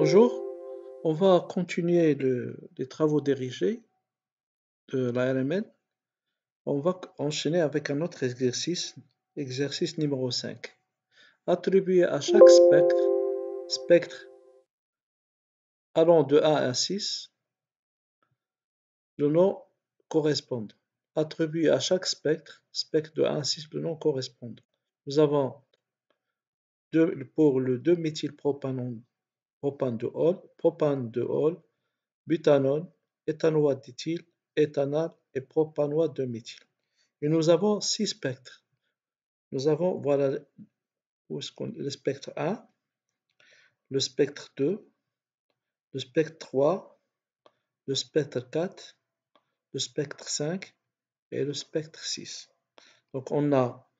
Bonjour, on va continuer les travaux dirigés de la On va enchaîner avec un autre exercice, exercice numéro 5. Attribuer à chaque spectre, spectre allant de 1 à 6, le nom correspondant. Attribuer à chaque spectre, spectre de 1 à 6, le nom correspondant. Nous avons deux, pour le 2-méthylpropanone propandiol, propandiol, butanol, d'éthyl, éthanol et propanol de méthyl. Et nous avons six spectres. Nous avons, voilà, le spectre 1, le spectre 2, le spectre 3, le spectre 4, le spectre 5 et le spectre 6. Donc on a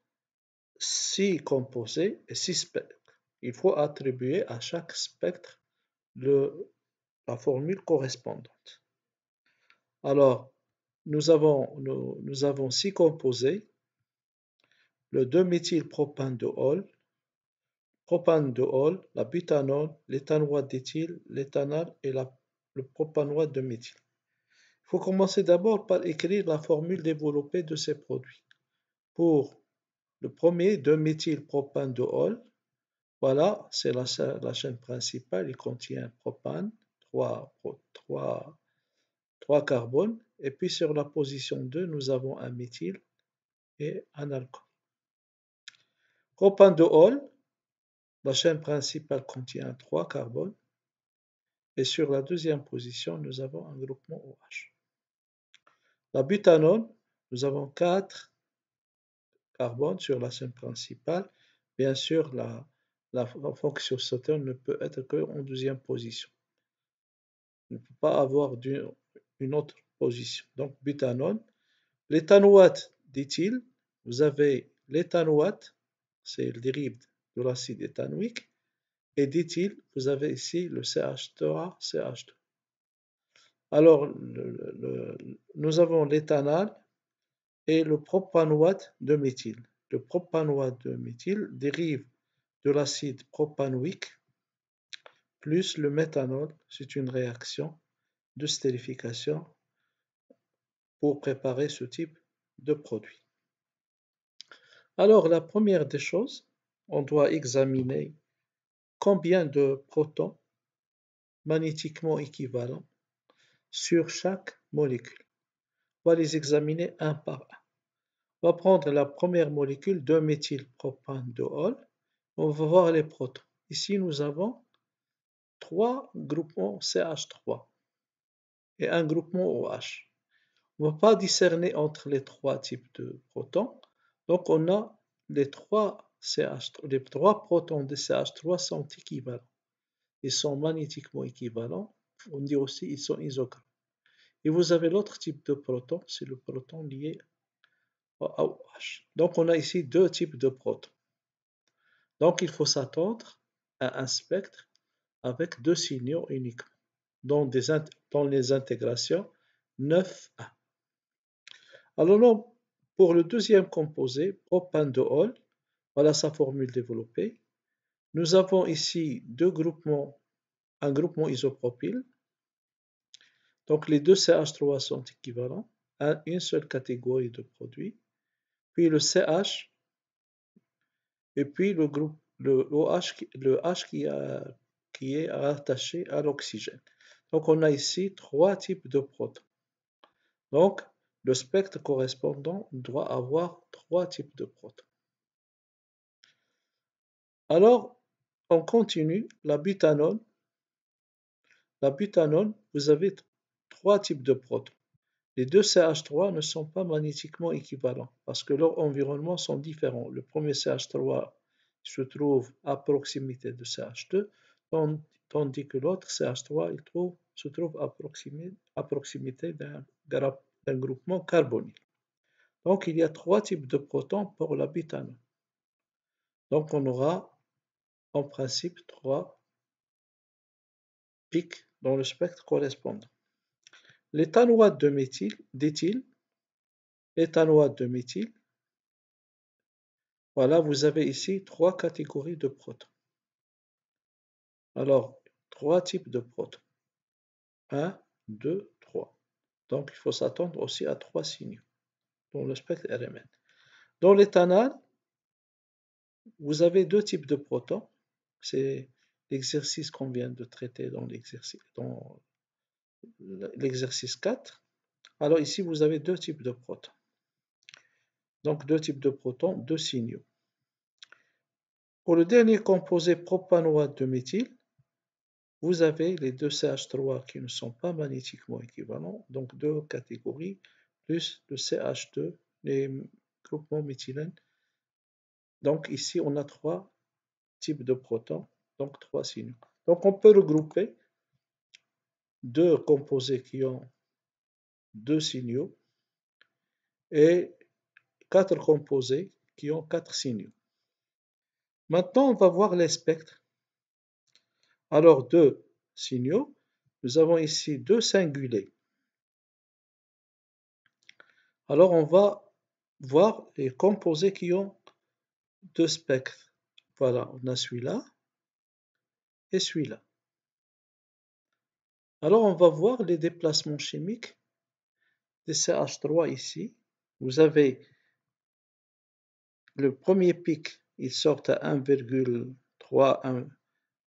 six composés et 6 spectres il faut attribuer à chaque spectre la formule correspondante. Alors, nous avons, six composés, le 2 méthylpropan de ol propane de la butanol, l'éthanol d'éthyl, l'éthanol et le propanoïde de méthyle. Il faut commencer d'abord par écrire la formule développée de ces produits. Pour le premier, 2 méthylpropan de ol voilà, c'est la, la, chaîne principale. Il contient propane, 3, carbones. Et puis sur la position 2, nous avons un méthyle et un alcool. Propane de la chaîne principale contient 3 carbones. Et sur la deuxième position, nous avons un groupement OH. La butanone, nous avons 4 carbones sur la chaîne principale. Bien sûr, la, la fonction ne peut être qu'en deuxième position. Il ne peut pas avoir une autre position. Donc, butanone. L'éthanoate, dit-il, vous avez l'éthanoate, c'est le dérive de l'acide éthanoïque, et dit-il, vous avez ici le ch 3 CH2. Alors, nous avons l'éthanol et le propanoate de méthyl. Le propanoate de méthyl dérive de l'acide propanoïque plus le méthanol. C'est une réaction de stérification pour préparer ce type de produit. Alors, la première des choses, on doit examiner combien de protons magnétiquement équivalents sur chaque molécule. On va les examiner un par un. On va prendre la première molécule de méthylpropane on va voir les protons. Ici, nous avons trois groupements CH3 et un groupement OH. On ne va pas discerner entre les trois types de protons. Donc, on a les trois, CH, les trois protons de CH3 sont équivalents. Ils sont magnétiquement équivalents. On dit aussi ils sont isochromes. Et vous avez l'autre type de proton, c'est le proton lié à OH. Donc, on a ici deux types de protons. Donc, il faut s'attendre à un spectre avec deux signaux uniquement, dans, les intégrations 9A. Alors, pour le deuxième composé, propane de Hall, voilà sa formule développée. Nous avons ici deux groupements, un groupement isopropyl. Donc les deux CH3 sont équivalents à une seule catégorie de produits. Puis le CH et puis le groupe, le, OH, le H qui, est attaché à l'oxygène. Donc on a ici trois types de protons. Donc le spectre correspondant doit avoir trois types de protons. Alors on continue la butanone. La butanone, vous avez trois types de protons. Les deux CH3 ne sont pas magnétiquement équivalents parce que leurs environnements sont différents. Le premier CH3 se trouve à proximité de CH2, tandis que l'autre, CH3, il se trouve à proximité, d'un groupement carbonyle. Donc, il y a trois types de protons pour la butane. Donc, on aura en principe trois pics dans le spectre correspondant. L'éthanoate de méthyle, d'éthyl, l'éthanoate de méthyle, voilà, vous avez ici trois catégories de protons. Alors, trois types de protons. Un, 2, 3. Donc, il faut s'attendre aussi à trois signaux dans le spectre RMN. Dans l'éthanol, vous avez deux types de protons. Hein. C'est l'exercice qu'on vient de traiter dans l'exercice dans l'exercice 4. Alors ici, vous avez deux types de protons. Donc deux types de protons, deux signaux. Pour le dernier composé propanoate de méthyle, vous avez les deux CH3 qui ne sont pas magnétiquement équivalents, donc deux catégories, plus le CH2, les groupements méthylènes. Donc ici, on a trois types de protons, donc trois signaux. Donc on peut regrouper deux composés qui ont deux signaux et quatre composés qui ont quatre signaux. Maintenant, on va voir les spectres. Alors, deux signaux. Nous avons ici deux singuliers Alors, on va voir les composés qui ont deux spectres. Voilà, on a celui-là et celui-là. Alors, on va voir les déplacements chimiques de CH3 ici. Vous avez le premier pic ils sortent à 1,3,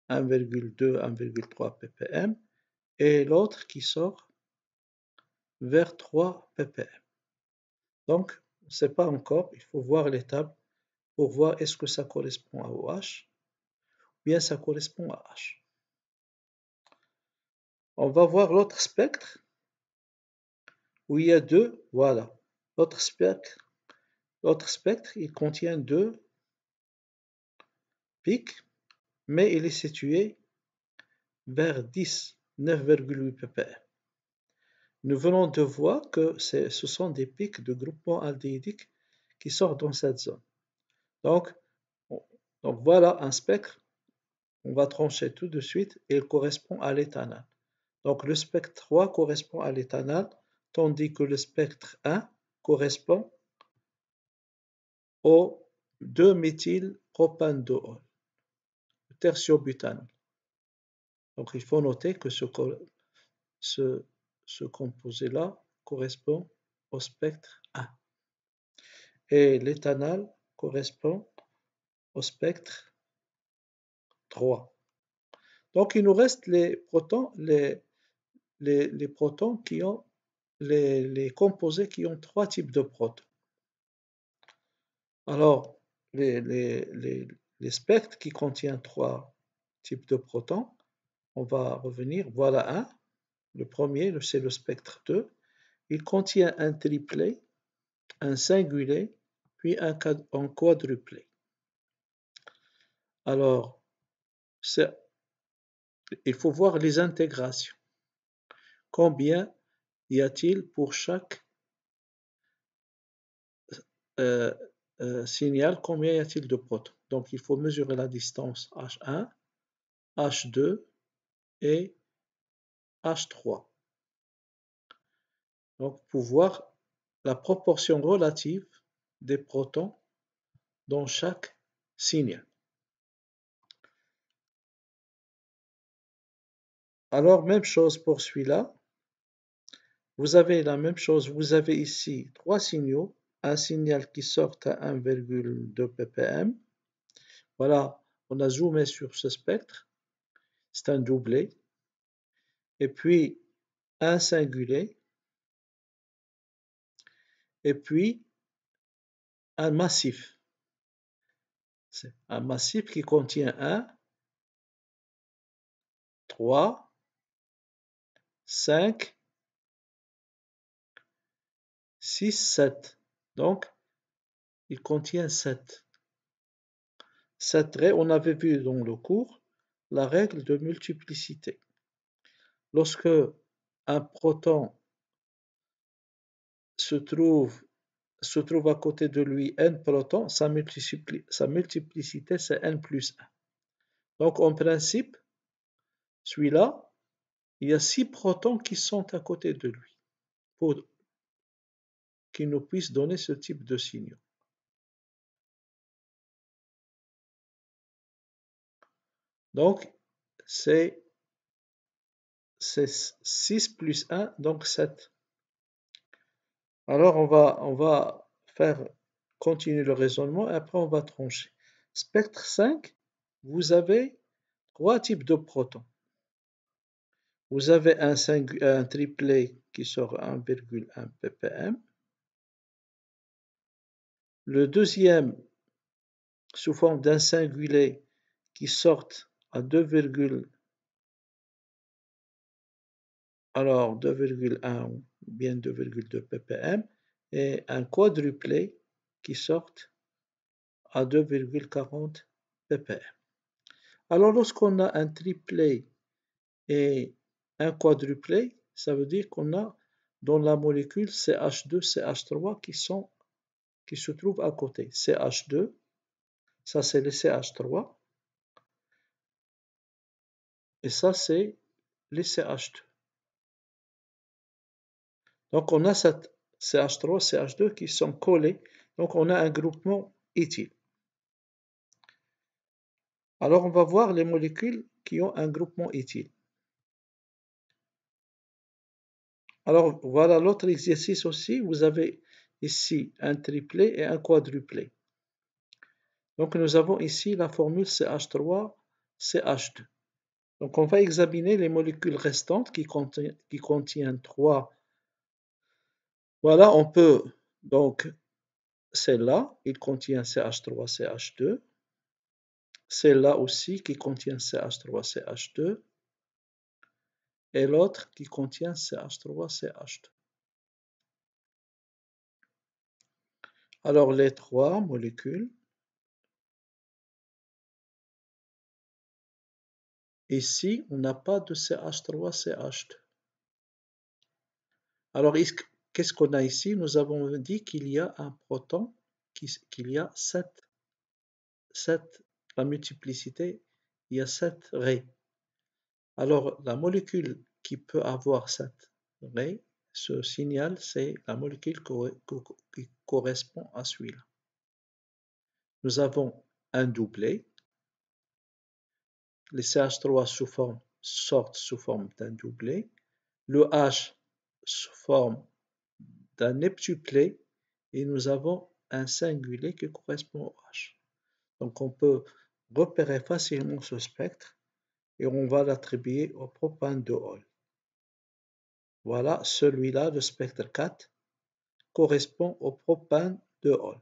1,2, 1,3 ppm, et l'autre qui sort vers 3 ppm. Donc, on ne sait pas encore, il faut voir les tables pour voir est-ce que ça correspond à OH ou bien ça correspond à H. On va voir l'autre spectre où il y a deux, voilà, l'autre spectre, l'autre spectre, il contient deux pic, mais il est situé vers 10, 9,8 ppm. Nous venons de voir que ce sont des pics de groupement aldéhydique qui sortent dans cette zone. Donc, donc voilà un spectre, on va trancher tout de suite, il correspond à l'éthanal. Donc le spectre 3 correspond à l'éthanal, tandis que le spectre 1 correspond au 2-méthylpropanedol tertiobutane. Donc il faut noter que ce, ce, ce composé-là correspond au spectre 1 Et l'éthanol correspond au spectre 3. Donc il nous reste les protons, les, les, protons qui ont les, composés qui ont trois types de protons. Alors, les, les, les spectres qui contiennent trois types de protons, on va revenir, voilà un, le premier, c'est le spectre 2, il contient un triplet, un singulé, puis un, quadruplé. quadruplet. Alors, il faut voir les intégrations. Combien y a-t-il pour chaque euh, euh, signal Combien y a-t-il de protons donc, il faut mesurer la distance H1, H2 et H3. Donc, pour voir la proportion relative des protons dans chaque signe. Alors, même chose pour celui-là. Vous avez la même chose, vous avez ici trois signaux, un signal qui sort à 1,2 ppm, voilà, on a zoomé sur ce spectre. C'est un doublé. Et puis, un singulé Et puis, un massif. C'est un massif qui contient 1, 3, 5, 6, 7. Donc, il contient 7 règle, on avait vu dans le cours, la règle de multiplicité. Lorsque un proton se trouve, se trouve à côté de lui n protons, sa, multiplicité, sa multiplicité c'est n plus 1. Donc en principe, celui-là, il y a six protons qui sont à côté de lui pour qu'il nous puisse donner ce type de signaux. Donc, c'est 6 plus 1, donc 7. Alors, on va, on va faire continuer le raisonnement et après, on va trancher. Spectre 5, vous avez trois types de protons. Vous avez un, un triplet qui sort 1,1 ppm. Le deuxième, sous forme d'un singulier qui sort à 2, alors 2,1 bien 2,2 ppm et un quadruplé qui sort à 2,40 ppm. Alors lorsqu'on a un triplé et un quadruplé, ça veut dire qu'on a dans la molécule CH2, CH3 qui, sont, qui se trouvent à côté. CH2, ça c'est le CH3, et ça, c'est les CH2. Donc, on a cette CH3, CH2 qui sont collés. Donc, on a un groupement éthyle. Alors, on va voir les molécules qui ont un groupement éthyle. Alors, voilà l'autre exercice aussi. Vous avez ici un triplé et un quadruplé. Donc, nous avons ici la formule CH3, CH2. Donc on va examiner les molécules restantes qui contiennent, qui trois. Voilà, on peut donc celle-là, il contient CH3, CH2. Celle-là aussi qui contient CH3, CH2. Et l'autre qui contient CH3, CH2. Alors les trois molécules Ici, on n'a pas de CH3, CH2. Alors, qu'est-ce qu'on a ici Nous avons dit qu'il y a un proton, qu'il y a 7, 7, la multiplicité, il y a 7 raies. Alors, la molécule qui peut avoir 7 raies, ce signal, c'est la molécule qui correspond à celui-là. Nous avons un doublé, les CH3 sous forme, sortent sous forme d'un doublé. le H sous forme d'un triplet, et nous avons un singulier qui correspond au H. Donc on peut repérer facilement ce spectre et on va l'attribuer au propane de Hall. Voilà, celui-là, le spectre 4, correspond au propane de Hall.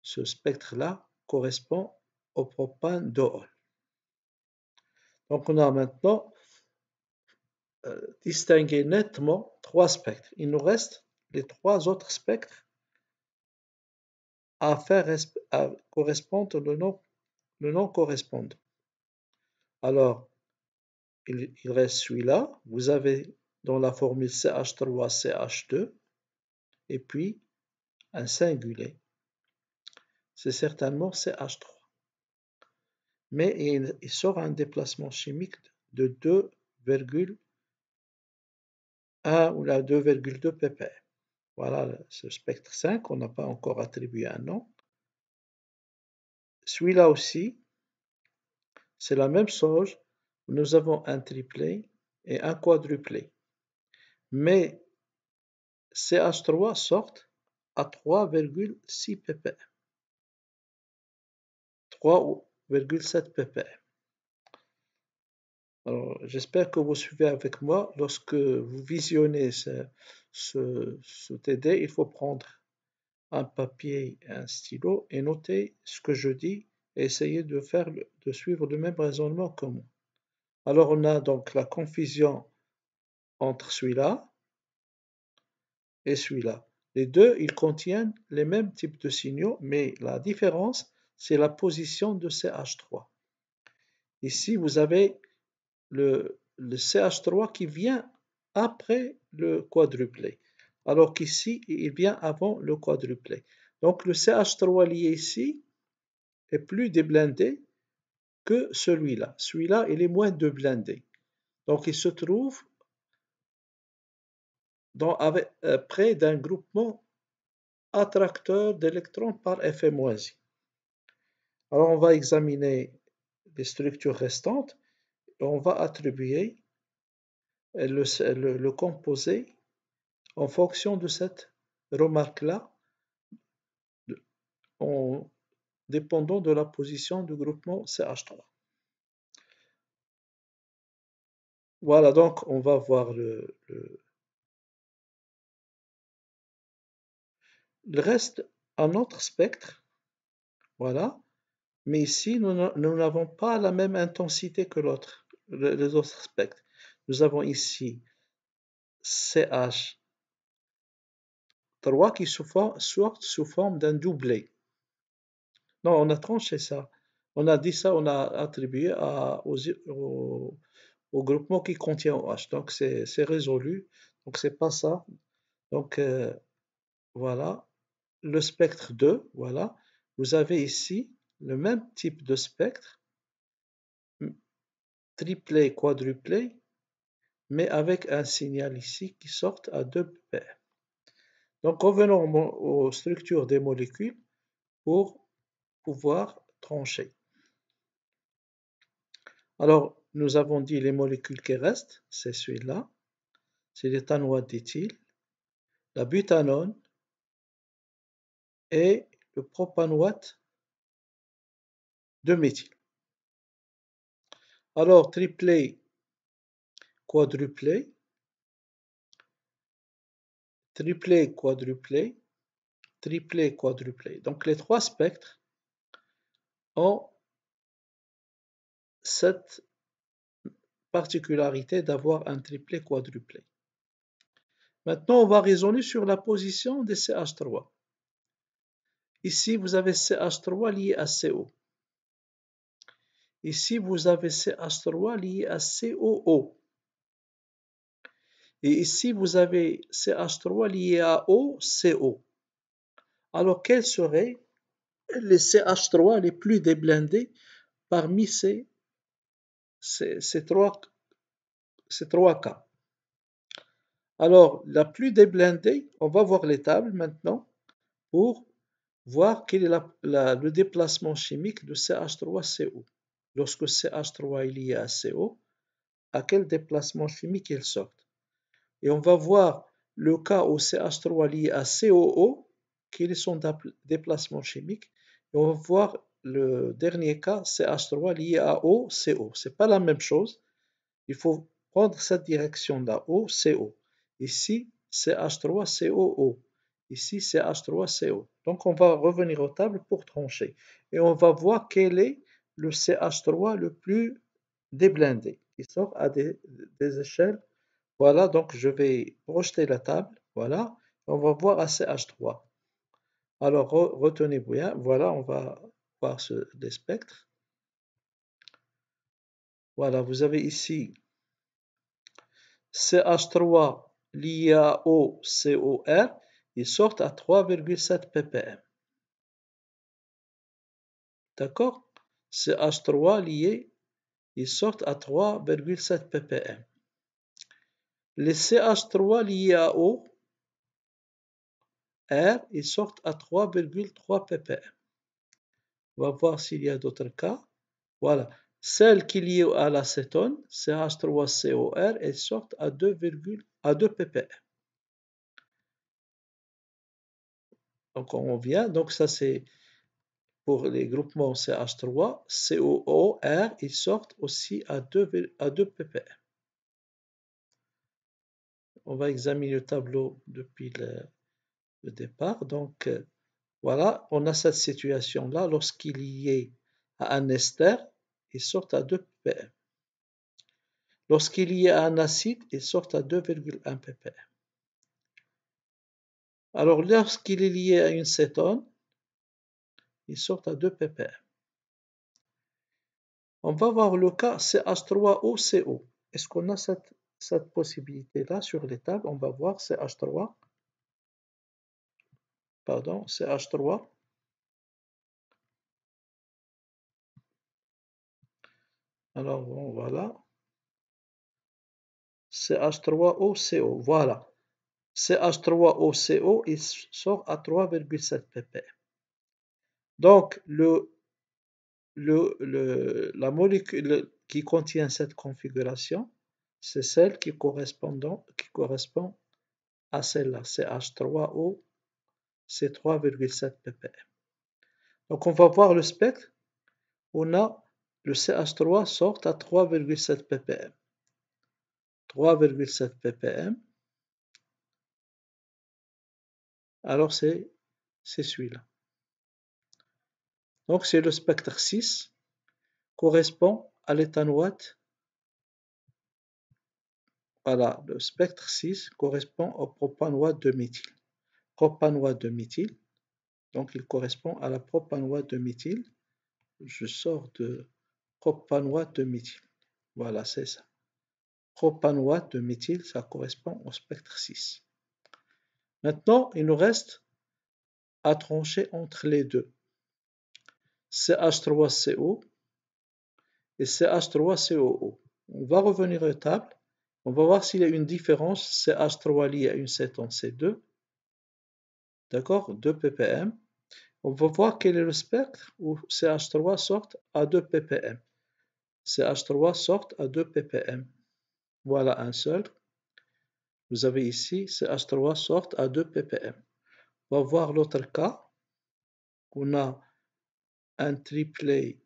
Ce spectre-là correspond au propane de Hall. Donc on a maintenant euh, distingué nettement trois spectres. Il nous reste les trois autres spectres à faire correspondre le nom, le correspondant. Alors, il, il reste celui-là. Vous avez dans la formule CH3, CH2, et puis un singulier. C'est certainement CH3 mais il, sort un déplacement chimique de 2,1 ou la 2,2 pp. Voilà ce spectre 5, on n'a pas encore attribué un nom. Celui-là aussi, c'est la même chose. Nous avons un triplé et un quadruplé. Mais CH3 sort à 3,6 pp. 3 ou 0,7 ppm. Alors, j'espère que vous suivez avec moi. Lorsque vous visionnez ce, TD, il faut prendre un papier et un stylo et noter ce que je dis et essayer de, de suivre le même raisonnement que moi. Alors, on a donc la confusion entre celui-là et celui-là. Les deux, ils contiennent les mêmes types de signaux, mais la différence, c'est la position de CH3. Ici, vous avez le, CH3 qui vient après le quadruplé, alors qu'ici, il vient avant le quadruplet. Donc, le CH3 lié ici est plus déblindé que celui-là. Celui-là, il est moins déblindé. Donc, il se trouve euh, près d'un groupement attracteur d'électrons par effet i alors, on va examiner les structures restantes et on va attribuer le, composé en fonction de cette remarque-là, en dépendant de la position du groupement CH3. Voilà, donc on va voir le, reste, un autre spectre. Voilà, mais ici, nous n'avons pas la même intensité que l'autre, les autres spectres. Nous avons ici CH3 qui sort sous forme d'un doublé. Non, on a tranché ça. On a dit ça, on a attribué à, au groupement qui contient OH. Donc c'est résolu. Donc c'est pas ça. Donc euh, voilà. Le spectre 2, voilà. Vous avez ici le même type de spectre, triplé, quadruplé, mais avec un signal ici qui sort à deux paires. Donc revenons aux structures des molécules pour pouvoir trancher. Alors, nous avons dit les molécules qui restent, c'est celui-là, c'est l'éthanoate d'éthyle, la butanone et le propanoate de Alors, triplé quadruplé triplé quadruplé triplé quadruplé Donc, les trois spectres ont cette particularité d'avoir un triplé quadruplé Maintenant, on va raisonner sur la position des CH3. Ici, vous avez CH3 lié à CO. Ici, vous avez CH3 lié à COO. Et ici, vous avez CH3 lié à OCO. Alors, quels seraient les CH3 les plus déblindés parmi ces, ces, trois, ces cas Alors, la plus déblindée, on va voir les tables maintenant pour voir quel est le déplacement chimique de CH3CO lorsque CH3 est lié à CO, à quel déplacement chimique il sort. Et on va voir le cas où CH3 lié à COO, quels sont son déplacements chimiques. Et on va voir le dernier cas, CH3 lié à OCO. CO. Ce n'est pas la même chose. Il faut prendre cette direction-là, OCO. CO. Ici, CH3, COO. Ici, CH3, CO. Donc, on va revenir aux tables pour trancher. Et on va voir quel est le CH3 le plus déblindé, Il sort à des, échelles. Voilà, donc je vais projeter la table. Voilà, on va voir à CH3. Alors, retenez retenez bien, voilà, on va voir ce, les spectres. Voilà, vous avez ici CH3 l'IAO COR, ils sortent à 3,7 ppm. D'accord ch 3 liés, ils sortent à 3,7 ppm. Les CH3 liés à O, R, ils sortent à 3,3 ppm. On va voir s'il y a d'autres cas. Voilà. Celle qui est liée à l'acétone, CH3COR, elle sort à 2,2 à ppm. Donc on vient, donc ça c'est pour les groupements CH3, COO, R, ils sortent aussi à 2, à 2 ppm. On va examiner le tableau depuis le, départ. Donc, euh, voilà, on a cette situation-là. Lorsqu'il y est à un ester, il sort à 2 ppm. Lorsqu'il y à un acide, il sort à 2,1 ppm. Alors, lorsqu'il est lié à une cétone, ils sortent à 2 ppm. On va voir le cas CH3OCO. Est-ce qu'on a cette, cette possibilité-là sur les tables On va voir CH3. Pardon, CH3. Alors, bon, voilà. CH3OCO, voilà. CH3OCO, il sort à 3,7 ppm. Donc, le, la molécule qui contient cette configuration, c'est celle qui correspond, qui correspond à celle-là, CH3O, c'est 3,7 ppm. Donc, on va voir le spectre. On a le CH3 sort à 3,7 ppm. 3,7 ppm. Alors, c'est celui-là. Donc c'est le spectre 6 correspond à l'éthanoate. Voilà, le spectre 6 correspond au propanoate de méthyle. Propanoate de méthyle, donc il correspond à la propanoate de méthyle. Je sors de propanoate de méthyle. Voilà, c'est ça. Propanoate de méthyle, ça correspond au spectre 6. Maintenant, il nous reste à trancher entre les deux. CH3CO et CH3COO. On va revenir aux table. On va voir s'il y a une différence CH3 lié à une cétone C2. D'accord 2 ppm. On va voir quel est le spectre où CH3 sort à 2 ppm. CH3 sort à 2 ppm. Voilà un seul. Vous avez ici CH3 sort à 2 ppm. On va voir l'autre cas. On a un triplet.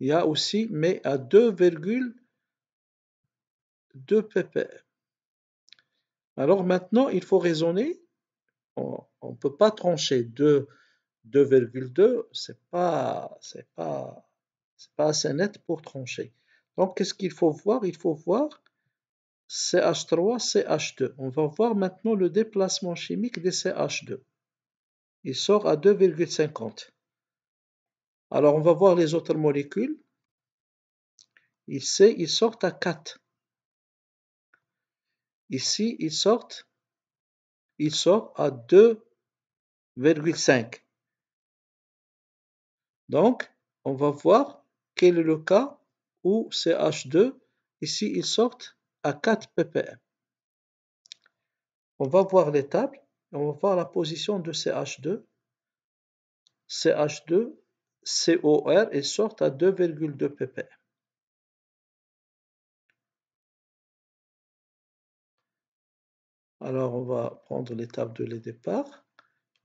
Il y a aussi, mais à 2,2 ppm. Alors maintenant, il faut raisonner. On ne peut pas trancher 2,2, c'est pas, c'est pas, pas assez net pour trancher. Donc, qu'est-ce qu'il faut voir Il faut voir CH3, CH2. On va voir maintenant le déplacement chimique des CH2. Il sort à 2,50. Alors, on va voir les autres molécules. Ici, ils sortent à 4. Ici, ils sortent, ils sortent à 2,5. Donc, on va voir quel est le cas où CH2, ici, ils sortent à 4 ppm. On va voir les tables, on va voir la position de CH2. CH2 COR et sortent à 2,2 ppm. Alors, on va prendre l'étape de les départ.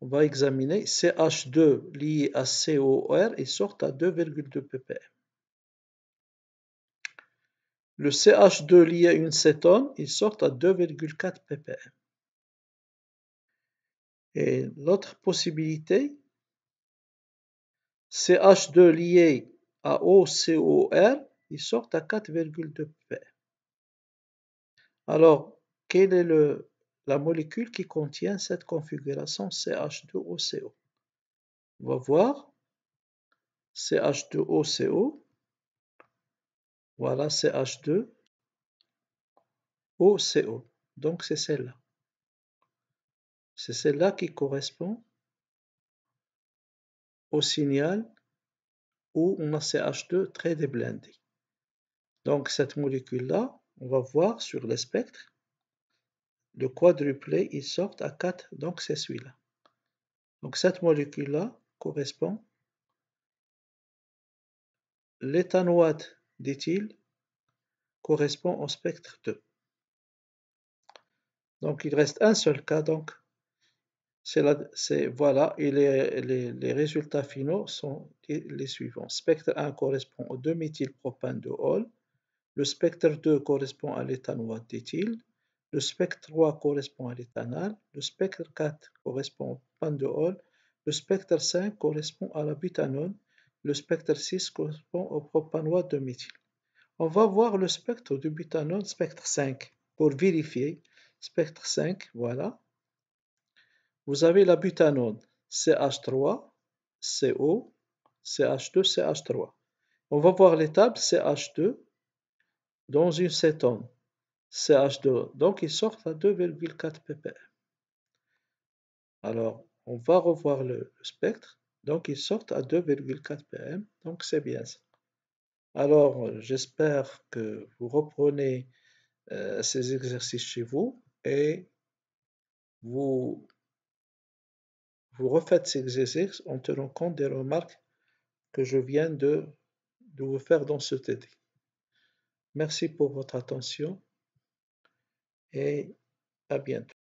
On va examiner CH2 lié à COR et sortent à 2,2 ppm. Le CH2 lié à une cétone, il sort à 2,4 ppm. Et l'autre possibilité, CH2 lié à OCOR, il sort à 4,2 P. Alors, quelle est le, la molécule qui contient cette configuration CH2OCO On va voir. CH2OCO. Voilà CH2OCO. Donc, c'est celle-là. C'est celle-là qui correspond au signal où on a CH2 très déblindé. Donc cette molécule-là, on va voir sur le spectre, le quadruplé, il sort à 4, donc c'est celui-là. Donc cette molécule-là correspond dit dit-il, correspond au spectre 2. Donc il reste un seul cas, donc c'est voilà, et les, résultats finaux sont les, suivants. Spectre 1 correspond au 2 méthylpropan de Hall, le spectre 2 correspond à l'éthanol d'éthyl. le spectre 3 correspond à l'éthanol. le spectre 4 correspond au pan de Hall, le spectre 5 correspond à la butanone, le spectre 6 correspond au propanoïde de méthyl. On va voir le spectre du butanone, spectre 5, pour vérifier. Spectre 5, voilà vous avez la butanone CH3, CO, CH2, CH3. On va voir l'étape CH2 dans une cétone. CH2, donc ils sortent à 2,4 ppm. Alors, on va revoir le spectre. Donc, il sortent à 2,4 ppm. Donc, c'est bien ça. Alors, j'espère que vous reprenez euh, ces exercices chez vous et vous vous refaites ces exercices en tenant compte des remarques que je viens de, de vous faire dans ce TD. Merci pour votre attention et à bientôt.